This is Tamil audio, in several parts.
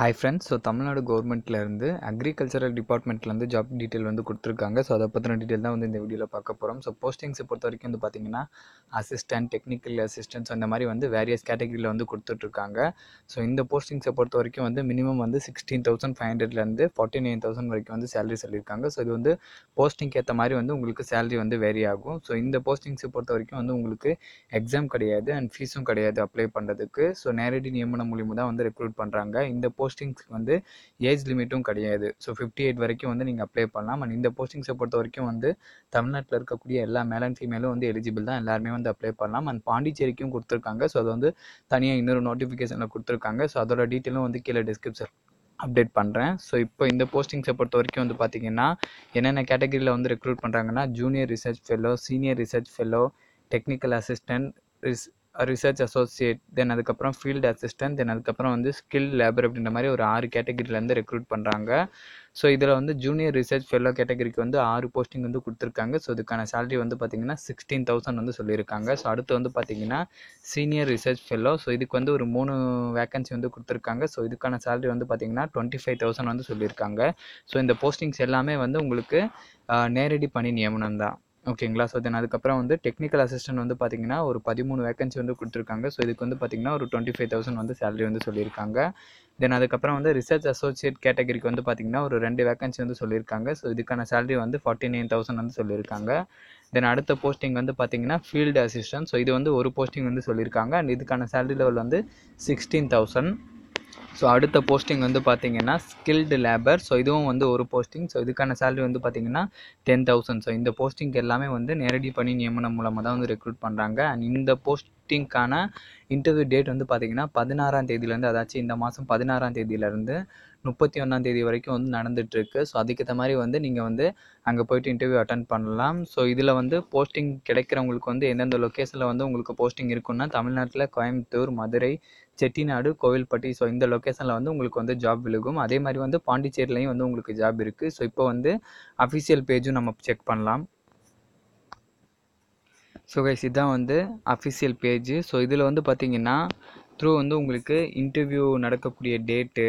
ஹாய் ஃப்ரெண்ட்ஸ் ஸோ தமிழ்நாடு கவர்மெண்ட்லேருந்து அக்ரிகல்ச்சரல் டிபார்ட்மெண்ட்லேருந்து ஜாப் டீட்டெயில் வந்து கொடுத்துருக்காங்க ஸோ அதை பற்றின டீட்டெயில் தான் வந்து இந்த வீடியோவில் பார்க்க போகிறோம் ஸோ போஸ்டிங்ஸை பொறுத்த வரைக்கும் வந்து பார்த்திங்கன்னா அசிஸ்டன்ட் டெக்னிக்கல் அசிஸ்டன்ஸ் அந்த மாதிரி வந்து வேரியஸ் கேட்டகரியில் வந்து கொடுத்துட்ருக்காங்க ஸோ இந்த போஸ்டிங்ஸை பொறுத்த வரைக்கும் வந்து மினிமம் வந்து சிக்ஸ்டீன் தௌசண்ட் ஃபைவ் ஹண்ட்ரட்லேருந்து ஃபார்ட்டி நைன் தௌசண்ட் வரைக்கும் வந்து சேலரி சொல்லியிருக்காங்க ஸோ இது வந்து போஸ்டிங்க்கு ஏற்ற மாதிரி வந்து உங்களுக்கு சேலரி வந்து வேரி ஆகும் ஸோ இந்த போஸ்டிங்ஸை பொறுத்த வரைக்கும் வந்து உங்களுக்கு எக்ஸாம் கிடையாது அண்ட் ஃபீஸும் கிடையாது அப்ளை பண்ணுறதுக்கு ஸோ நேரடி நியமனம் மூலியமாக தான் வந்து ரெக்ரூட் பண்ணுறாங்க இந்த போஸ்ட் போஸ்டிங்ஸ்க்கு வந்து ஏஜ் லிமிட்டும் கிடையாது ஸோ ஃபிஃப்டி எயிட் வரைக்கும் வந்து நீங்கள் அப்ளை பண்ணலாம் அண்ட் இந்த போஸ்டிங்ஸை பொறுத்த வரைக்கும் வந்து தமிழ்நாட்டில் இருக்கக்கூடிய எல்லா மேல் அண்ட் ஃபீமேலும் வந்து எலிஜிபிள் தான் எல்லாருமே வந்து அப்ளை பண்ணலாம் அண்ட் பாண்டிச்சேரிக்கும் கொடுத்துருக்காங்க ஸோ அது வந்து தனியாக இன்னொரு நோட்டிஃபிகேஷனில் கொடுத்துருக்காங்க ஸோ அதோட டீட்டெயிலும் வந்து கீழே டிஸ்கிரிப்ஷன் அப்டேட் பண்ணுறேன் ஸோ இப்போ இந்த போஸ்டிங்ஸை பொறுத்த வரைக்கும் வந்து பார்த்திங்கன்னா என்னென்ன கேட்டகரியில் வந்து ரெக்ரூட் பண்ணுறாங்கன்னா junior research fellow senior research fellow technical assistant res research associate then அதுக்கப்புறம் ஃபீல்டு அசிஸ்டன்ட் தென் அதுக்கப்புறம் வந்து ஸ்கில் லேபர் அப்படின்ற மாதிரி ஒரு ஆறு கேட்டகிரிலேருந்து ரெக்ரூட் பண்ணுறாங்க ஸோ இதில் வந்து ஜூனியர் ரிசர்ச் ஃபெல்லோ கேட்டகரிக்கு வந்து ஆறு போஸ்டிங் வந்து கொடுத்துருக்காங்க ஸோ இதுக்கான சேலரி வந்து பார்த்தீங்கன்னா சிக்ஸ்டீன் தௌசண்ட் வந்து சொல்லியிருக்காங்க ஸோ அடுத்து வந்து பார்த்தீங்கன்னா சீனியர் ரிசர்ச் ஃபெல்லோ ஸோ இதுக்கு வந்து ஒரு மூணு வேக்கன்சி வந்து கொடுத்துருக்காங்க ஸோ இதுக்கான சேலரி வந்து பார்த்தீங்கன்னா டுவெண்ட்டி ஃபைவ் தௌசண்ட் வந்து சொல்லியிருக்காங்க ஸோ இந்த போஸ்டிங்ஸ் எல்லாமே வந்து உங்களுக்கு நேரடி பணி நியமனம் தான் ஓகேங்களா ஸோ தென் அதுக்கப்புறம் வந்து டெக்னிக்கல் அசிஸ்டன்ட் வந்து பார்த்தீங்கன்னா ஒரு பதிமூணு வேக்கன்சி வந்து கொடுத்துருக்காங்க ஸோ இதுக்கு வந்து பார்த்தீங்கன்னா ஒரு டுவெண்ட்டி ஃபைவ் தௌசண்ட் வந்து சேலரி வந்து சொல்லியிருக்காங்க தென் அதுக்கப்புறம் வந்து ரிசர்ச் அசோசியேட் கேட்டகரிக்கு வந்து பார்த்தீங்கன்னா ஒரு ரெண்டு வேக்கன்சி வந்து சொல்லியிருக்காங்க ஸோ இதுக்கான சேலரி வந்து ஃபார்ட்டி நைன் தௌசண்ட் வந்து சொல்லியிருக்காங்க தென் அடுத்த போஸ்டிங் வந்து பார்த்தீங்கன்னா ஃபீல்டு அசிஸ்டன்ட் ஸோ இது வந்து ஒரு போஸ்டிங் வந்து சொல்லியிருக்காங்க அண்ட் இதுக்கான சேலரி லெவல் வந்து சிக்ஸ்டீன் தௌசண்ட் ஸோ அடுத்த போஸ்டிங் வந்து பார்த்தீங்கன்னா ஸ்கில்டு லேபர் ஸோ இதுவும் வந்து ஒரு போஸ்டிங் ஸோ இதுக்கான சேலரி வந்து பார்த்தீங்கன்னா டென் தௌசண்ட் ஸோ இந்த போஸ்டிங்க்கு எல்லாமே வந்து நேரடி பணி நியமனம் மூலமாக தான் வந்து ரெக்ரூட் பண்ணுறாங்க அண்ட் இந்த போஸ்டிங்க்கான இன்டர்வியூ டேட் வந்து பார்த்தீங்கன்னா பதினாறாம் தேதியிலேருந்து அதாச்சும் இந்த மாதம் பதினாறாம் தேதியிலேருந்து முப்பத்தி ஒன்றாந்தேதி வரைக்கும் வந்து நடந்துகிட்ருக்கு ஸோ அதுக்கேற்ற மாதிரி வந்து நீங்கள் வந்து அங்கே போயிட்டு இன்டர்வியூ அட்டன் பண்ணலாம் ஸோ இதில் வந்து போஸ்டிங் கிடைக்கிறவங்களுக்கு வந்து எந்தெந்த லொக்கேஷனில் வந்து உங்களுக்கு போஸ்டிங் இருக்குன்னா தமிழ்நாட்டில் கோயம்புத்தூர் மதுரை செட்டிநாடு கோவில்பட்டி ஸோ இந்த லொக்கேஷனில் வந்து உங்களுக்கு வந்து ஜாப் விழுகும் அதே மாதிரி வந்து பாண்டிச்சேரிலையும் வந்து உங்களுக்கு ஜாப் இருக்குது ஸோ இப்போ வந்து அஃபிஷியல் பேஜும் நம்ம செக் பண்ணலாம் ஸோ கைஸ் இதுதான் வந்து அஃபிஷியல் பேஜ் ஸோ இதில் வந்து பார்த்தீங்கன்னா த்ரூ வந்து உங்களுக்கு இன்டர்வியூ நடக்கக்கூடிய date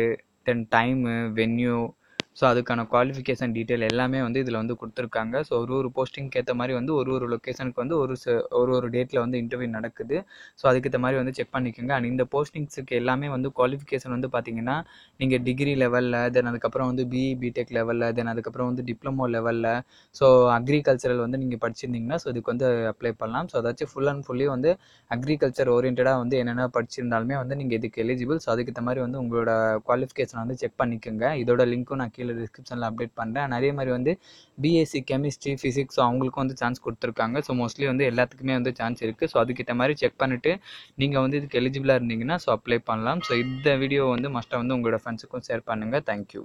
time when you so அதுக்கான குவாலிஃபிகேஷன் டீட்டெயில் எல்லாமே வந்து இதில் வந்து கொடுத்துருக்காங்க ஸோ ஒரு ஒரு போஸ்டிங்க்கு ஏற்ற மாதிரி வந்து ஒரு ஒரு லொக்கேஷனுக்கு வந்து ஒரு ஒரு ஒரு டேட்டில் வந்து இன்டர்வியூ நடக்குது ஸோ அதுக்கேற்ற மாதிரி வந்து செக் பண்ணிக்கோங்க அண்ட் இந்த போஸ்டிங்ஸுக்கு எல்லாமே வந்து குவாலிஃபிகேஷன் வந்து பார்த்தீங்கன்னா நீங்கள் டிகிரி லெவலில் தென் அதுக்கப்புறம் வந்து பிஇ பிடெக் லெவலில் தென் அதுக்கப்புறம் வந்து டிப்ளமோ லெவலில் ஸோ அக்ரிகல்ச்சரல் வந்து நீங்கள் படிச்சிருந்தீங்கன்னா ஸோ இதுக்கு வந்து அப்ளை பண்ணலாம் ஸோ அதாச்சும் ஃபுல் அண்ட் ஃபுல்லி வந்து அக்ரிகல்ச்சர் ஓரியன்டாக வந்து என்னென்ன படிச்சிருந்தாலுமே வந்து நீங்கள் இதுக்கு எலிஜிபிள் ஸோ அதுக்கேற்ற மாதிரி வந்து உங்களோட குவாலிஃபிகேஷன் வந்து செக் பண்ணிக்கோங்க இதோட லிங்க்கும் நான் கீழே கீழே டிஸ்கிரிப்ஷனில் அப்டேட் பண்ணுறேன் நிறைய மாதிரி வந்து பிஎஸ்சி கெமிஸ்ட்ரி ஃபிசிக்ஸ் அவங்களுக்கும் வந்து சான்ஸ் கொடுத்துருக்காங்க ஸோ மோஸ்ட்லி வந்து எல்லாத்துக்குமே வந்து சான்ஸ் இருக்குது ஸோ அதுக்கேற்ற மாதிரி செக் பண்ணிவிட்டு நீங்கள் வந்து இதுக்கு எலிஜிபிளாக இருந்தீங்கன்னா ஸோ அப்ளை பண்ணலாம் ஸோ இந்த வீடியோ வந்து மஸ்ட்டாக வந்து உங்களோட ஃப்ரெண்ட்ஸுக்கும் ஷேர் பண்ணுங்கள் தேங்க்யூ